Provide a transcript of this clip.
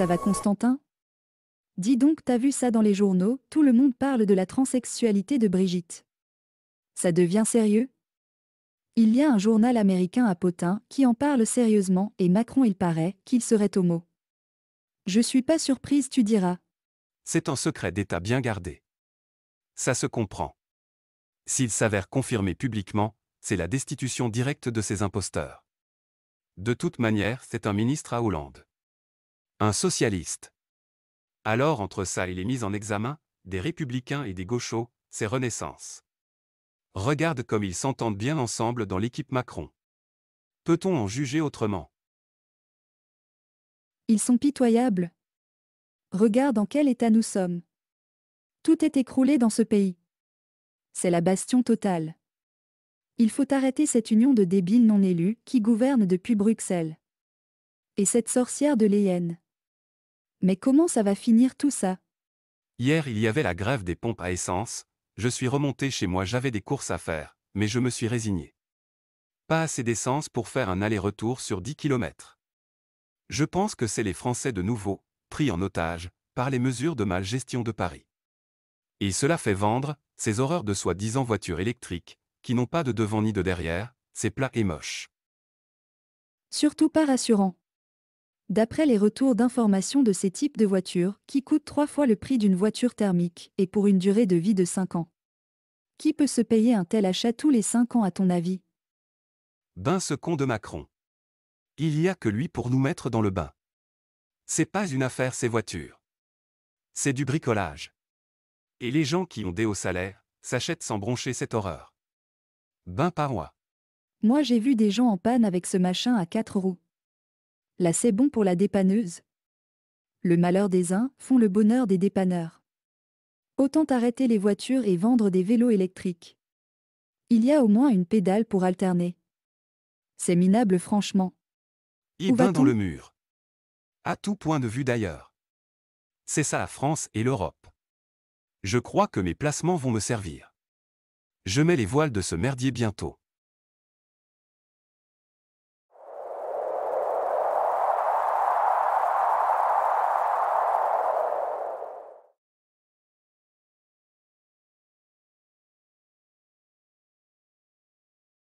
Ça va Constantin Dis donc, t'as vu ça dans les journaux, tout le monde parle de la transsexualité de Brigitte. Ça devient sérieux Il y a un journal américain à Potin qui en parle sérieusement et Macron il paraît qu'il serait homo. Je suis pas surprise, tu diras. C'est un secret d'État bien gardé. Ça se comprend. S'il s'avère confirmé publiquement, c'est la destitution directe de ces imposteurs. De toute manière, c'est un ministre à Hollande. Un socialiste. Alors entre ça et les mises en examen, des républicains et des gauchos, c'est Renaissance. Regarde comme ils s'entendent bien ensemble dans l'équipe Macron. Peut-on en juger autrement Ils sont pitoyables. Regarde en quel état nous sommes. Tout est écroulé dans ce pays. C'est la bastion totale. Il faut arrêter cette union de débiles non élus qui gouverne depuis Bruxelles. Et cette sorcière de mais comment ça va finir tout ça Hier il y avait la grève des pompes à essence, je suis remonté chez moi j'avais des courses à faire, mais je me suis résigné. Pas assez d'essence pour faire un aller-retour sur 10 km. Je pense que c'est les Français de nouveau, pris en otage, par les mesures de mal gestion de Paris. Et cela fait vendre, ces horreurs de soi-disant voitures électriques, qui n'ont pas de devant ni de derrière, c'est plat et moche. Surtout pas rassurant. D'après les retours d'informations de ces types de voitures, qui coûtent trois fois le prix d'une voiture thermique, et pour une durée de vie de 5 ans. Qui peut se payer un tel achat tous les cinq ans à ton avis bain ce con de Macron. Il y a que lui pour nous mettre dans le bain. C'est pas une affaire ces voitures. C'est du bricolage. Et les gens qui ont des hauts salaires, s'achètent sans broncher cette horreur. Bain par moi. Moi j'ai vu des gens en panne avec ce machin à quatre roues. Là c'est bon pour la dépanneuse. Le malheur des uns font le bonheur des dépanneurs. Autant arrêter les voitures et vendre des vélos électriques. Il y a au moins une pédale pour alterner. C'est minable franchement. Il bain dans le mur. À tout point de vue d'ailleurs. C'est ça la France et l'Europe. Je crois que mes placements vont me servir. Je mets les voiles de ce merdier bientôt.